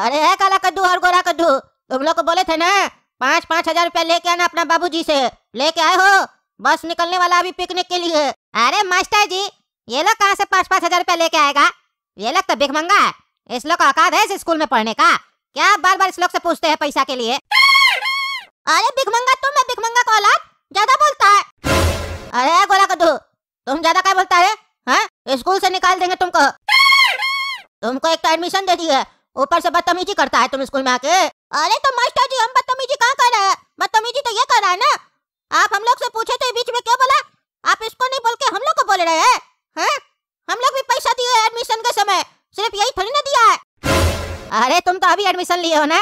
अरे है काला कद्दू और गोरा कद्दू तुम लोग को बोले थे ना पाँच पाँच हजार रूपया लेके आना अपना बाबूजी से लेके आए हो बस निकलने वाला अभी पिकनिक के लिए अरे मास्टर जी ये लोग कहाँ से पाँच पाँच हजार रुपया लेके आएगा ये लोग तो भिखमंगा है इस लोग का औकात है इस स्कूल में पढ़ने का क्या बार बार इस लोग से पूछते हैं पैसा के लिए अरे भिखमंगा तुम है भिखमंगा का औलाद ज्यादा बोलता है अरे गोरा कद्दू तुम ज्यादा क्या बोलता है? हाँ? स्कूल से निकाल देंगे तुमको तुमको एक तो एडमिशन दे दी है ऊपर से बदतमीजी करता है तुम स्कूल में आके अरे तो मास्टर जी हम बदतमीजी कहाँ कर रहे हैं बदतमीजी तो ये कर रहा है ना आप हम लोग से पूछे तो बीच में क्यों बोला आप इसको नहीं बोल के हम लोग को बोल रहे हैं है? हम लोग भी पैसा दिए एडमिशन के समय सिर्फ यही थोड़ी ना दिया है अरे तुम तो अभी एडमिशन लिए हो ना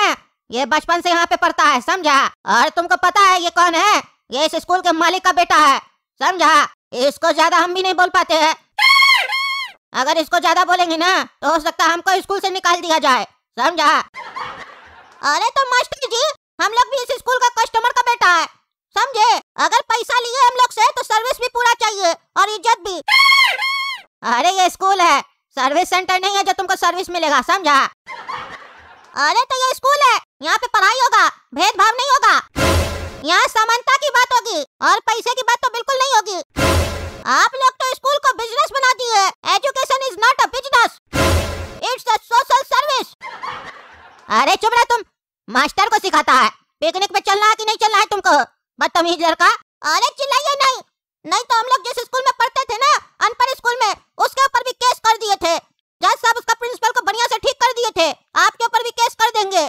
ये बचपन से यहाँ पे पढ़ता है समझा और तुमको पता है ये कौन है ये इस स्कूल के मालिक का बेटा है समझा इसको ज्यादा हम भी नहीं बोल पाते हैं अगर इसको ज्यादा बोलेंगे ना तो हो सकता है हमको स्कूल से निकाल दिया जाए समझा अरे तो मास्टर जी हम लोग भी इस स्कूल का कस्टमर का बेटा है समझे अगर पैसा लिए हम लोग से तो सर्विस भी पूरा चाहिए और इज्जत भी अरे ये स्कूल है सर्विस सेंटर नहीं है जो तुमको सर्विस मिलेगा समझा अरे तो ये स्कूल है यहाँ पे पढ़ाई होगा भेदभाव नहीं होगा यहाँ समानता की बात होगी और पैसे की बात तो बिल्कुल नहीं होगी आप लोग education is not a business it's a social service अरे चुप रहे तुम मास्टर को सिखाता है पिकनिक पे चलना है कि नहीं चलना है तुमको बदतमीज लड़का अरे चिल्लाइए नहीं नहीं तो हम लोग जिस स्कूल में पढ़ते थे ना अनपढ़ स्कूल में उसके ऊपर भी केस कर दिए थे जज साहब उसका प्रिंसिपल को बढ़िया से ठीक कर दिए थे आपके ऊपर भी केस कर देंगे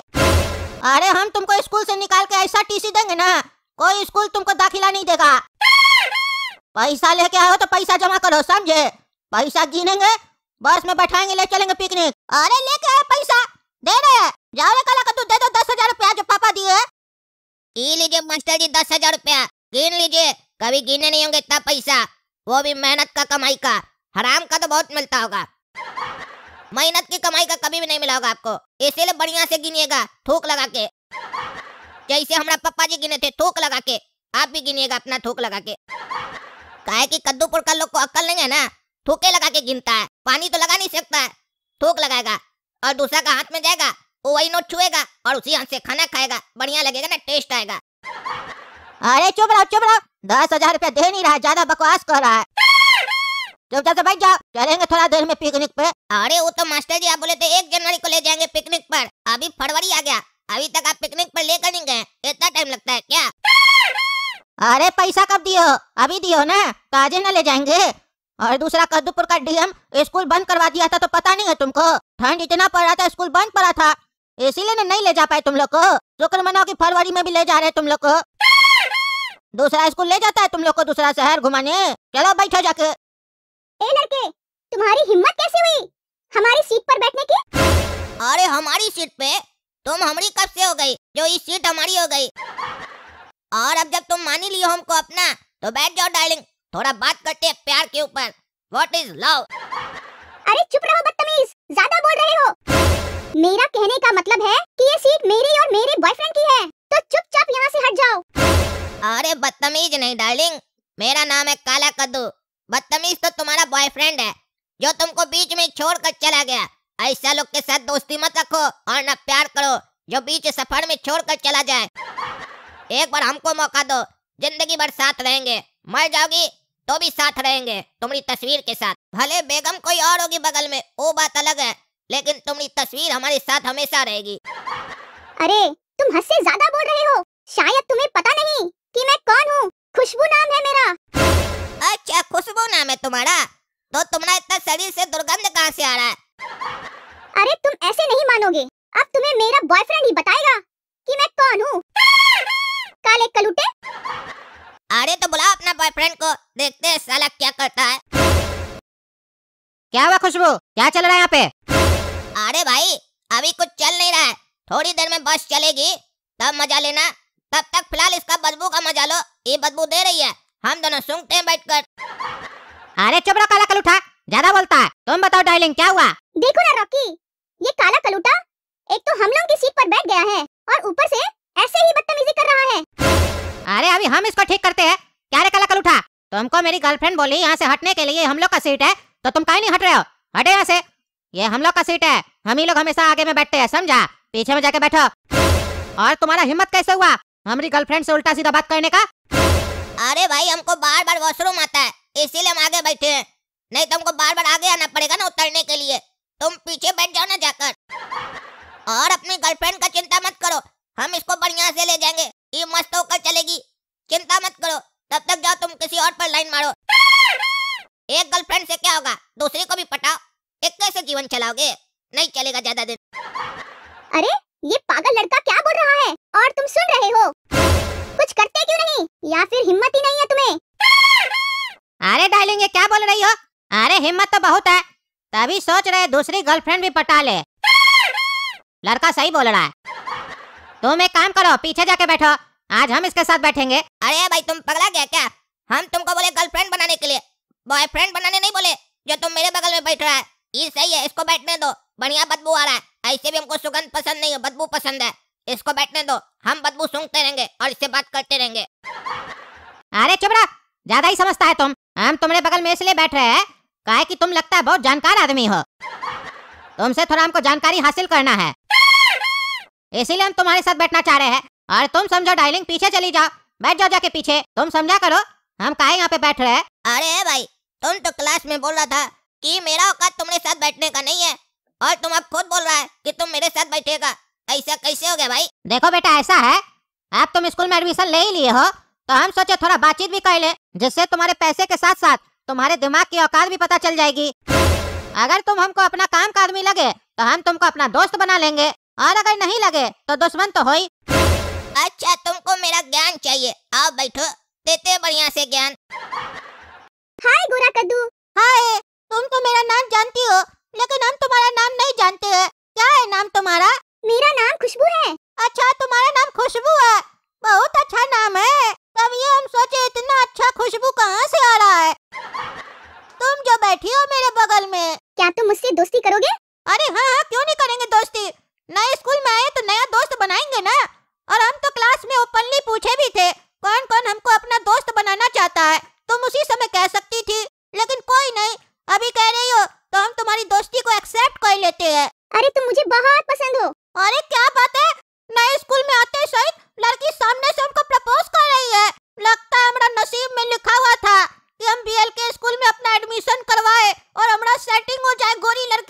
अरे हम तुमको स्कूल से निकाल के ऐसा टीसी देंगे ना कोई स्कूल तुमको दाखिला नहीं देगा पैसा लेके आए तो पैसा जमा करो समझे पैसा गिनेंगे बस में बैठाएंगे ले चलेंगे पिकनिक अरे लेके आए पैसा दे रहे हैं जाओ रे कला कद्दू दे दो दस हजार रुपया जो पापा दिए ये लीजिए मास्टर जी दस हजार रुपया गिन लीजिए कभी गिने नहीं होंगे इतना पैसा वो भी मेहनत का कमाई का हराम का तो बहुत मिलता होगा मेहनत की कमाई का कभी भी नहीं मिला होगा आपको इसीलिए बढ़िया से गिनिएगा थूक लगा के जैसे हमारा पापा जी गिने थे थूक लगा के आप भी गिनिएगा अपना थूक लगा के काहे की कद्दूपुर का लोग को अक्ल नहीं है ना थोके लगा के गिनता है पानी तो लगा नहीं सकता है थोक लगाएगा और दूसरा का हाथ में जाएगा वो वही नोट छुएगा और उसी हाथ से खाना खाएगा बढ़िया लगेगा ना टेस्ट आएगा अरे चुप रहो चुप रहो दस हजार रूपया दे नहीं रहा ज्यादा बकवास कर रहा है चुपचाप से बैठ जाओ चलेंगे थोड़ा देर में पिकनिक पे अरे वो तो मास्टर जी आप बोले थे एक जनवरी को ले जाएंगे पिकनिक पर अभी फरवरी आ गया अभी तक आप पिकनिक पर लेकर नहीं गए इतना टाइम लगता है क्या अरे पैसा कब दियो अभी दियो ना तो आज ना ले जाएंगे और दूसरा कद्दूपुर का डीएम स्कूल बंद करवा दिया था तो पता नहीं है तुमको ठंड इतना पड़ रहा था स्कूल बंद पड़ा था इसीलिए नहीं ले जा पाए तुम लोग को शुक्र मनाओ की फरवरी में भी ले जा रहे तुम लोग को दूसरा स्कूल ले जाता है तुम लोग को दूसरा शहर घुमाने चलो बैठो जाके ए लड़के तुम्हारी हिम्मत कैसे हुई हमारी सीट पर बैठने की अरे हमारी सीट पे तुम हमारी कब से हो गई जो इस सीट हमारी हो गई और अब जब तुम मान ही लियो हमको अपना तो बैठ जाओ डार्लिंग थोड़ा बात करते हैं प्यार के ऊपर वॉट इज लव अरे चुप रहो बदतमीज ज्यादा बोल रहे हो मेरा कहने का मतलब है कि ये सीट मेरी और मेरे बॉयफ्रेंड की है तो चुपचाप यहाँ से हट जाओ अरे बदतमीज नहीं डार्लिंग मेरा नाम है काला कद्दू बदतमीज तो तुम्हारा बॉयफ्रेंड है जो तुमको बीच में छोड़ कर चला गया ऐसा लोग के साथ दोस्ती मत रखो और न प्यार करो जो बीच सफर में छोड़ कर चला जाए एक बार हमको मौका दो जिंदगी भर साथ रहेंगे मर जाओगी तो भी साथ रहेंगे तुम्हारी तस्वीर के साथ भले बेगम कोई और होगी बगल में वो बात अलग है लेकिन तुम्हारी तस्वीर हमारे साथ हमेशा रहेगी अरे तुम हद से ज्यादा बोल रहे हो शायद तुम्हें पता नहीं कि मैं कौन हूँ खुशबू नाम है मेरा अच्छा खुशबू नाम है तुम्हारा तो तुम्हारा इतना शरीर से दुर्गंध कहाँ से आ रहा है अरे तुम ऐसे नहीं मानोगे अब तुम्हें मेरा बॉयफ्रेंड ही बताएगा कि मैं कौन हूँ काले कलूटे बॉयफ्रेंड को देखते हैं साला क्या करता है क्या हुआ खुशबू क्या चल रहा है यहाँ पे अरे भाई अभी कुछ चल नहीं रहा है थोड़ी देर में बस चलेगी तब मजा लेना तब तक फिलहाल इसका बदबू का मजा लो ये बदबू दे रही है हम दोनों सुनते हैं बैठ कर अरे चुप रहो काला कलूठा ज्यादा बोलता है तुम बताओ डार्लिंग क्या हुआ देखो ना रॉकी ये काला कलूटा एक तो हम लोग की सीट पर बैठ गया है और ऊपर से ऐसे ही बदतमीजी कर रहा है अरे अभी हम इसको ठीक करते हैं क्या रे काला कल उठा तुमको मेरी गर्लफ्रेंड बोली यहाँ से हटने के लिए हम लोग का सीट है तो तुम कहीं नहीं हट रहे हो हटे यहाँ से ये हम लोग का सीट है हम ही लोग हमेशा आगे में बैठते हैं समझा पीछे में जाके बैठो और तुम्हारा हिम्मत कैसे हुआ हमारी गर्लफ्रेंड से उल्टा सीधा बात करने का अरे भाई हमको बार बार वॉशरूम आता है इसीलिए हम आगे बैठे हैं नहीं तो हमको बार बार आगे आना पड़ेगा ना उतरने के लिए तुम पीछे बैठ जाओ ना जाकर और अपनी गर्लफ्रेंड का चिंता मत करो हम इसको बढ़िया से ले जाएंगे ये मस्त होकर चलेगी चिंता मत करो तब तक जाओ तुम किसी और पर लाइन मारो एक गर्लफ्रेंड से क्या होगा दूसरे को भी पटाओ एक कैसे तो जीवन चलाओगे नहीं चलेगा ज्यादा दिन अरे ये पागल लड़का क्या बोल रहा है और तुम सुन रहे हो कुछ करते क्यों नहीं या फिर हिम्मत ही नहीं है तुम्हें अरे डालेंगे क्या बोल रही हो अरे हिम्मत तो बहुत है तभी सोच रहे दूसरी गर्लफ्रेंड भी पटा ले लड़का सही बोल रहा है तुम एक काम करो पीछे जाके बैठो आज हम इसके साथ बैठेंगे अरे भाई तुम पगला गया क्या हम तुमको बोले गर्लफ्रेंड बनाने के लिए बॉयफ्रेंड बनाने नहीं बोले जो तुम मेरे बगल में बैठ रहा है ये सही है इसको बैठने दो बढ़िया बदबू आ रहा है ऐसे भी हमको सुगंध पसंद नहीं है बदबू पसंद है इसको बैठने दो हम बदबू सूंघते रहेंगे और इससे बात करते रहेंगे अरे चुपड़ा ज्यादा ही समझता है तुम हम तुम्हारे बगल में इसलिए बैठ रहे हैं काहे कि तुम लगता है बहुत जानकार आदमी हो तुमसे थोड़ा हमको जानकारी हासिल करना है इसीलिए हम तुम्हारे साथ बैठना चाह रहे हैं और तुम समझो डाइलिंग पीछे चली जाओ बैठ जाओ जाके पीछे तुम समझा करो हम काहे यहाँ पे बैठ रहे हैं अरे भाई तुम तो क्लास में बोल रहा था कि मेरा औकात तुम्हारे साथ बैठने का नहीं है और तुम अब खुद बोल रहा है कि तुम मेरे साथ बैठेगा ऐसा कैसे हो गया भाई देखो बेटा ऐसा है आप तुम स्कूल में एडमिशन ले ही लिए हो तो हम सोचे थोड़ा बातचीत भी कर ले जिससे तुम्हारे पैसे के साथ साथ तुम्हारे दिमाग की औकात भी पता चल जाएगी अगर तुम हमको अपना काम का आदमी लगे तो हम तुमको अपना दोस्त बना लेंगे और अगर नहीं लगे तो दुश्मन तो हो ही अच्छा तुमको मेरा ज्ञान चाहिए आओ बैठो देते बढ़िया से ज्ञान हाय गोरा कद्दू हाय तुम तो मेरा नाम जानती हो लेकिन हम तुम्हारा नाम नहीं जानते हैं क्या है नाम तुम्हारा मेरा नाम खुशबू है जाए गोरी लड़की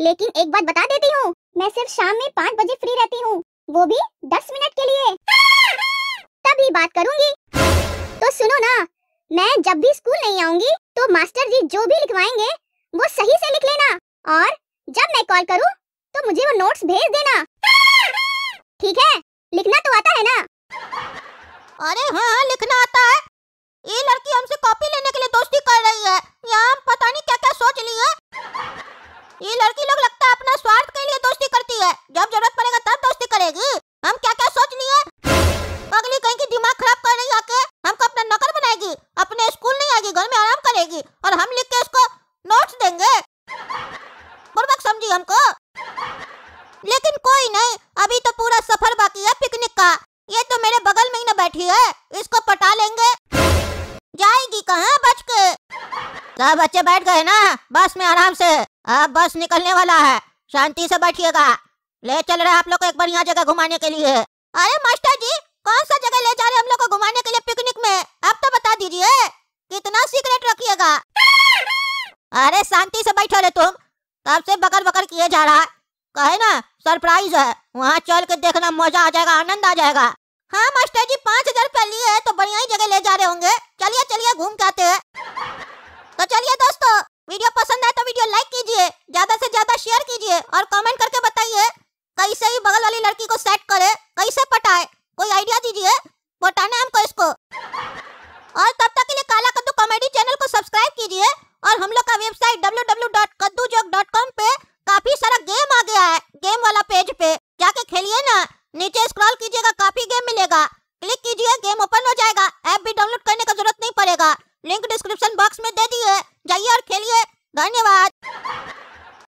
लेकिन एक बात बता देती हूँ मैं सिर्फ शाम में पाँच बजे फ्री रहती हूँ वो भी दस मिनट के लिए तभी बात करूँगी तो सुनो ना मैं जब भी स्कूल नहीं आऊंगी तो मास्टर जी जो भी लिखवाएंगे वो सही से लिख लेना और जब मैं कॉल करूँ तो मुझे वो नोट्स भेज देना ठीक है अपने स्कूल नहीं आएगी घर में आराम करेगी और हम लिख के उसको नोट्स देंगे समझी हमको लेकिन कोई नहीं अभी तो पूरा सफर बाकी है पिकनिक का ये तो मेरे बगल में ही ना बैठी है इसको पटा लेंगे जाएगी कहाँ बच के सब बच्चे बैठ गए ना बस में आराम से अब बस निकलने वाला है शांति से बैठिएगा ले चल रहे आप लोग को एक बढ़िया जगह घुमाने के लिए अरे मास्टर जी कौन सा जगह ले जा रहे हम लोग को घुमाने के लिए पिकनिक में आप तो बता दीजिए कितना सीक्रेट रखिएगा अरे शांति से बैठो रहे तुम कब से बकर बकर किए जा रहा है कहे ना सरप्राइज है वहाँ चल के देखना मजा आ जाएगा आनंद आ जाएगा हाँ मास्टर जी पाँच हजार रुपया लिए है तो बढ़िया ही जगह ले जा रहे होंगे चलिए चलिए घूम के आते हैं तो चलिए दोस्तों वीडियो पसंद आए तो वीडियो लाइक कीजिए ज्यादा से ज्यादा शेयर कीजिए और कमेंट करके बताइए कैसे ही बगल वाली लड़की को सेट करे कैसे पटाए कोई आइडिया दीजिए बताना हमको इसको और तब तक के लिए